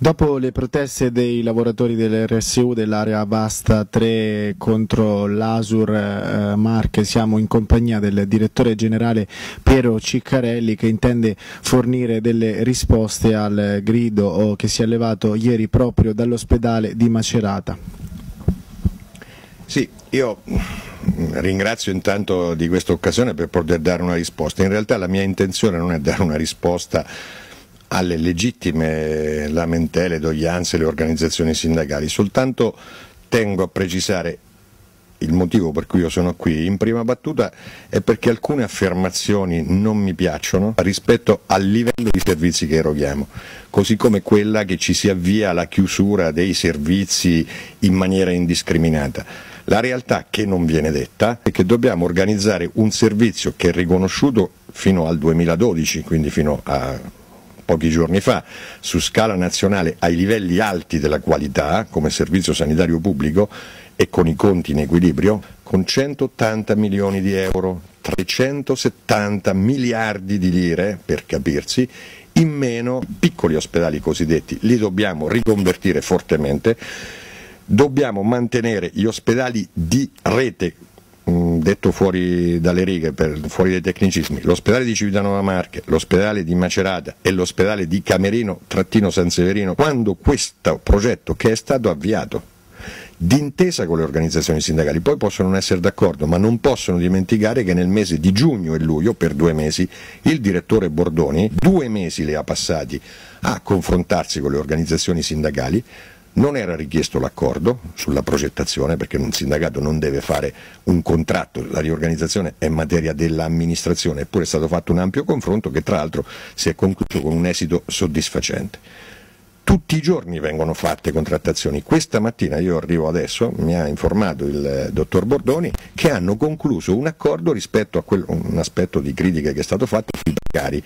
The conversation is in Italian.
Dopo le proteste dei lavoratori dell'RSU dell'area Basta 3 contro l'Asur eh, Marche siamo in compagnia del direttore generale Piero Ciccarelli che intende fornire delle risposte al grido oh, che si è levato ieri proprio dall'ospedale di Macerata. Sì, io ringrazio intanto di questa occasione per poter dare una risposta. In realtà la mia intenzione non è dare una risposta alle legittime lamentele, doglianze delle organizzazioni sindacali, soltanto tengo a precisare il motivo per cui io sono qui in prima battuta è perché alcune affermazioni non mi piacciono rispetto al livello di servizi che eroghiamo, così come quella che ci si avvia alla chiusura dei servizi in maniera indiscriminata. La realtà che non viene detta è che dobbiamo organizzare un servizio che è riconosciuto fino al 2012, quindi fino a pochi giorni fa su scala nazionale ai livelli alti della qualità come servizio sanitario pubblico e con i conti in equilibrio con 180 milioni di euro, 370 miliardi di lire per capirsi, in meno piccoli ospedali cosiddetti, li dobbiamo riconvertire fortemente, dobbiamo mantenere gli ospedali di rete detto fuori dalle righe, per, fuori dai tecnicismi, l'ospedale di Civitanova Marche, l'ospedale di Macerata e l'ospedale di Camerino Trattino San Severino, quando questo progetto che è stato avviato d'intesa con le organizzazioni sindacali, poi possono non essere d'accordo, ma non possono dimenticare che nel mese di giugno e luglio, per due mesi, il direttore Bordoni due mesi le ha passati a confrontarsi con le organizzazioni sindacali non era richiesto l'accordo sulla progettazione perché un sindacato non deve fare un contratto, la riorganizzazione è materia dell'amministrazione, eppure è stato fatto un ampio confronto che tra l'altro si è concluso con un esito soddisfacente. Tutti i giorni vengono fatte contrattazioni, questa mattina io arrivo adesso, mi ha informato il eh, dottor Bordoni che hanno concluso un accordo rispetto a quello, un aspetto di critica che è stato fatto sui bancari.